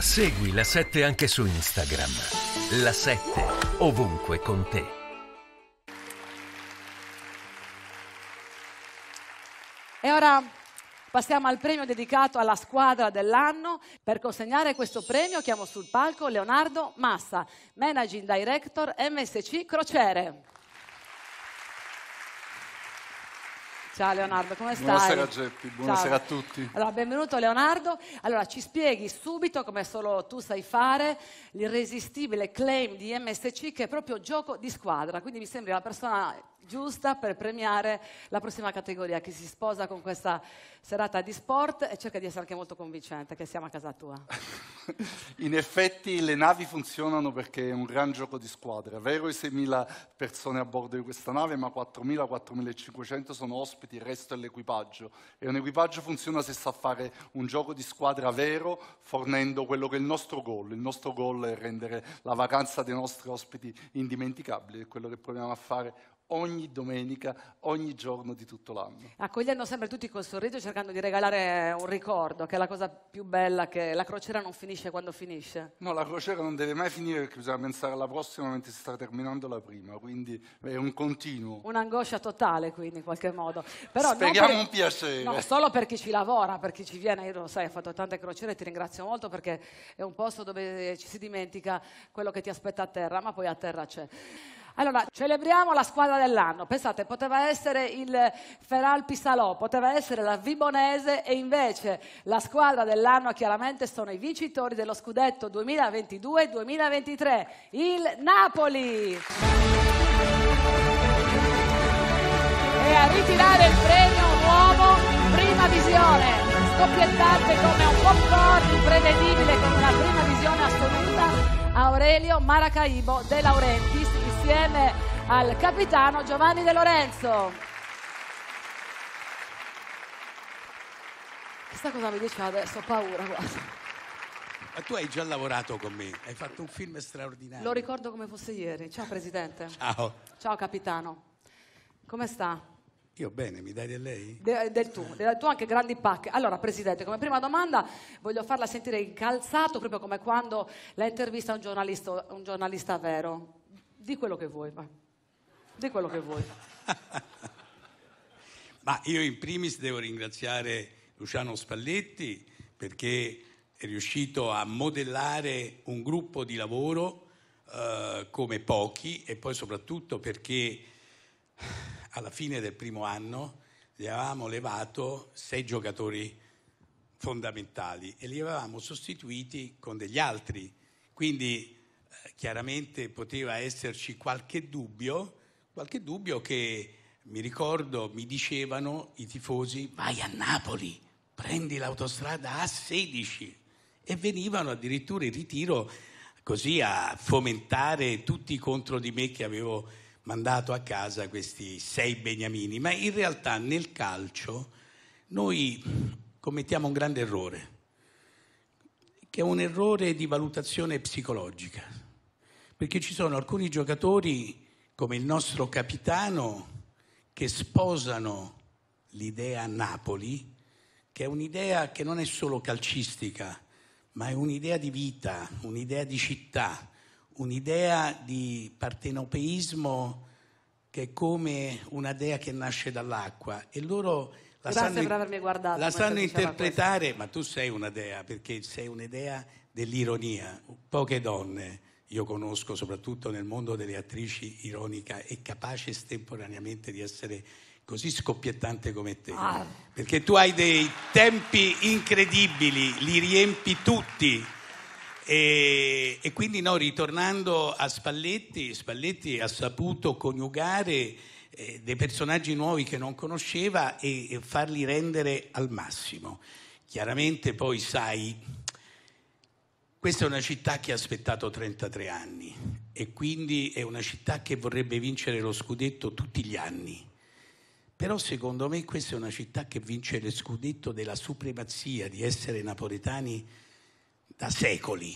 Segui la 7 anche su Instagram. La 7 ovunque con te. E ora passiamo al premio dedicato alla squadra dell'anno. Per consegnare questo premio chiamo sul palco Leonardo Massa, Managing Director MSC Crociere. Ciao Leonardo, come stai? Buonasera Geppi, buonasera Ciao. a tutti. Allora, benvenuto Leonardo. Allora, ci spieghi subito, come solo tu sai fare, l'irresistibile claim di MSC che è proprio gioco di squadra. Quindi mi sembri la persona giusta per premiare la prossima categoria che si sposa con questa serata di sport e cerca di essere anche molto convincente che siamo a casa tua. In effetti le navi funzionano perché è un gran gioco di squadra. È vero i 6.000 persone a bordo di questa nave, ma 4.000-4.500 sono ospiti, il resto è l'equipaggio. E un equipaggio funziona se sa fare un gioco di squadra vero, fornendo quello che è il nostro goal. Il nostro goal è rendere la vacanza dei nostri ospiti indimenticabile, è quello che proviamo a fare ogni domenica, ogni giorno di tutto l'anno. Accogliendo sempre tutti col sorriso e cercando di regalare un ricordo, che è la cosa più bella, che la crociera non finisce quando finisce. No, la crociera non deve mai finire perché bisogna pensare alla prossima mentre si sta terminando la prima, quindi è un continuo. Un'angoscia totale, quindi, in qualche modo. Però Speriamo per, un piacere. No, solo per chi ci lavora, per chi ci viene, io lo sai, ho fatto tante crociere e ti ringrazio molto perché è un posto dove ci si dimentica quello che ti aspetta a terra, ma poi a terra c'è. Allora, celebriamo la squadra dell'anno. Pensate, poteva essere il Feral Pisalò, poteva essere la Vibonese e invece la squadra dell'anno chiaramente sono i vincitori dello scudetto 2022-2023, il Napoli. E a ritirare il premio nuovo, prima visione, scoppiettante come un popcorn, imprevedibile con una prima visione assoluta, Aurelio Maracaibo De Laurentiis insieme al capitano Giovanni De Lorenzo. Questa cosa mi dice adesso, ho paura, guarda. Ma tu hai già lavorato con me, hai fatto un film straordinario. Lo ricordo come fosse ieri. Ciao Presidente. Ciao. Ciao capitano. Come sta? Io bene, mi dai del lei? De, del tu, del tu anche grandi pacche. Allora, Presidente, come prima domanda voglio farla sentire incalzato proprio come quando la intervista un giornalista, un giornalista vero. Di quello che vuoi, vai. Di quello che vuoi. Ma io in primis devo ringraziare Luciano Spalletti perché è riuscito a modellare un gruppo di lavoro eh, come pochi e poi soprattutto perché alla fine del primo anno gli avevamo levato sei giocatori fondamentali e li avevamo sostituiti con degli altri. Quindi eh, chiaramente poteva esserci qualche dubbio, qualche dubbio che mi ricordo mi dicevano i tifosi vai a Napoli, prendi l'autostrada A16 e venivano addirittura in ritiro così a fomentare tutti contro di me che avevo mandato a casa questi sei beniamini, ma in realtà nel calcio noi commettiamo un grande errore, che è un errore di valutazione psicologica perché ci sono alcuni giocatori come il nostro capitano che sposano l'idea Napoli, che è un'idea che non è solo calcistica, ma è un'idea di vita, un'idea di città, un'idea di partenopeismo che è come una dea che nasce dall'acqua e loro la Grazie sanno, guardato, la sanno interpretare, ma tu sei una dea perché sei un'idea dell'ironia, poche donne io conosco soprattutto nel mondo delle attrici ironica e capace estemporaneamente di essere così scoppiettante come te. Ah. Perché tu hai dei tempi incredibili, li riempi tutti. E, e quindi no, ritornando a Spalletti, Spalletti ha saputo coniugare eh, dei personaggi nuovi che non conosceva e, e farli rendere al massimo. Chiaramente poi sai questa è una città che ha aspettato 33 anni e quindi è una città che vorrebbe vincere lo scudetto tutti gli anni. Però secondo me questa è una città che vince lo scudetto della supremazia di essere napoletani da secoli.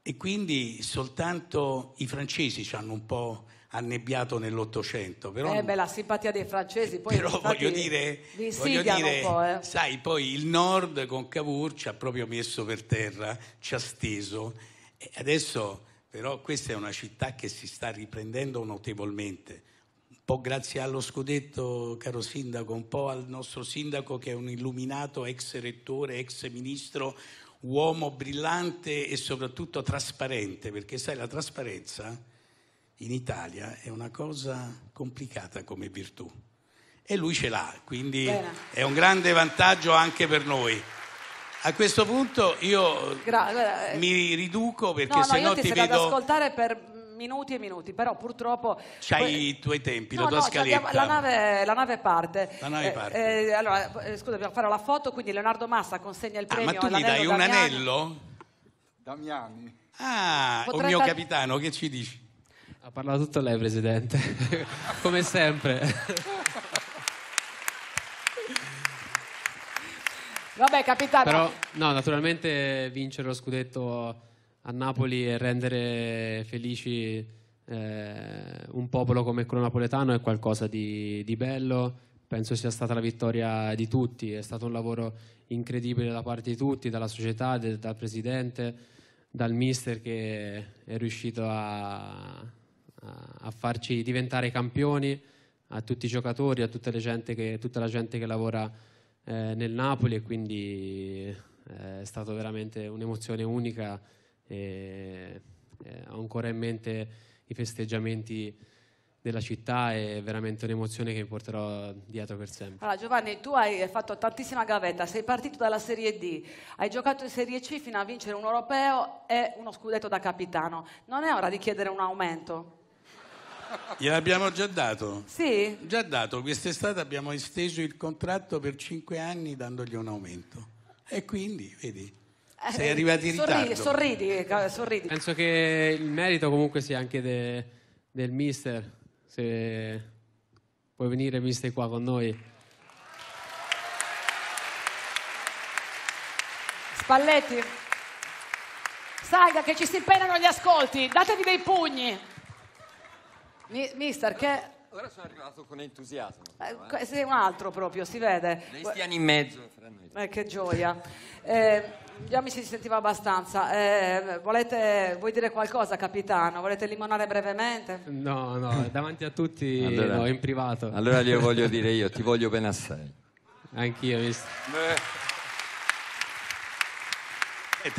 E quindi soltanto i francesi ci hanno un po' annebbiato nell'Ottocento. Però, eh beh, la simpatia dei francesi. Poi però voglio dire, voglio dire po', eh. sai, poi il nord con Cavour ci ha proprio messo per terra, ci ha steso. E adesso però questa è una città che si sta riprendendo notevolmente. Un po' grazie allo scudetto, caro sindaco, un po' al nostro sindaco che è un illuminato ex rettore, ex ministro, uomo brillante e soprattutto trasparente, perché sai la trasparenza in Italia è una cosa complicata come virtù. E lui ce l'ha, quindi Bene. è un grande vantaggio anche per noi. A questo punto io Gra- eh, mi riduco perché no, se no, no ti, ti vedo... ad ascoltare per minuti e minuti, però purtroppo... C'hai poi... i tuoi tempi, no, la tua no, scaletta. La nave, la nave, parte. La nave eh, parte. Eh, eh, allora, scusa, dobbiamo fare la foto, quindi Leonardo Massa consegna il premio ah, ma tu mi dai Damiani. un anello? Damiani. Ah, Potrei o mio dar... capitano, che ci dici? Ha parlato tutto lei, Presidente, come sempre. Vabbè, capitano. Però, no, naturalmente vincere lo scudetto a Napoli e rendere felici eh, un popolo come quello napoletano è qualcosa di, di bello. Penso sia stata la vittoria di tutti. È stato un lavoro incredibile da parte di tutti, dalla società, del, dal presidente, dal mister che è riuscito a, a farci diventare campioni a tutti i giocatori, a tutta, che, tutta la gente che lavora eh, nel Napoli e quindi eh, è stata veramente un'emozione unica e eh, ho ancora in mente i festeggiamenti della città è veramente un'emozione che mi porterò dietro per sempre. Allora Giovanni, tu hai fatto tantissima gavetta, sei partito dalla Serie D, hai giocato in Serie C fino a vincere un europeo e uno scudetto da capitano. Non è ora di chiedere un aumento? Gliel'abbiamo già dato? Sì. Già dato, quest'estate abbiamo esteso il contratto per cinque anni dandogli un aumento. E quindi, vedi, eh, sei arrivato in ritardo. Sorridi, sorridi, Penso che il merito comunque sia anche de, del mister. Se puoi venire, mister, qua con noi. Spalletti, salga che ci si penano gli ascolti, datevi dei pugni. Mi- mister, che... Ora sono arrivato con entusiasmo. Eh, però, eh. sei un altro proprio, si vede. Lei stiano in mezzo eh, fra noi. Eh, che gioia. Eh, già mi si sentiva abbastanza. Eh, volete, vuoi dire qualcosa, capitano? Volete limonare brevemente? No, no, davanti a tutti, Allora. no, in privato. Allora glielo voglio dire io, ti voglio ben assai. Anch'io, mister. Beh. E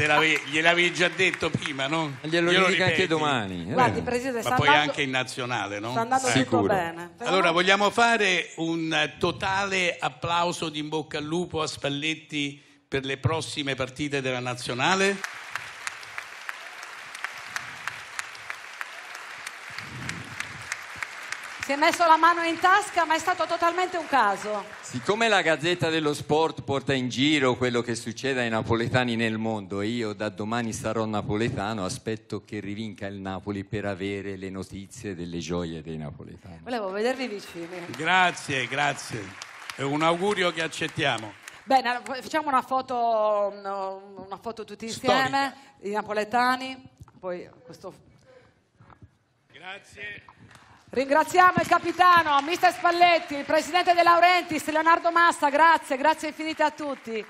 gliel'avevi già detto prima, no? Glielo, Glielo dica anche domani. Eh. Guardi, Presidente, Ma poi andando, anche in nazionale, no? Sta andando eh. tutto bene. Allora, vogliamo fare un totale applauso di in bocca al lupo a Spalletti per le prossime partite della nazionale? Si è messo la mano in tasca, ma è stato totalmente un caso. Siccome la Gazzetta dello Sport porta in giro quello che succede ai napoletani nel mondo e io da domani sarò napoletano, aspetto che rivinca il Napoli per avere le notizie delle gioie dei napoletani. Volevo vedervi vicini. Grazie, grazie. È un augurio che accettiamo. Bene, facciamo una foto, una foto tutti insieme, Storica. i napoletani, poi questo... Grazie. Ringraziamo il capitano, mister Spalletti, il presidente De Laurentiis, Leonardo Massa, grazie, grazie infinite a tutti.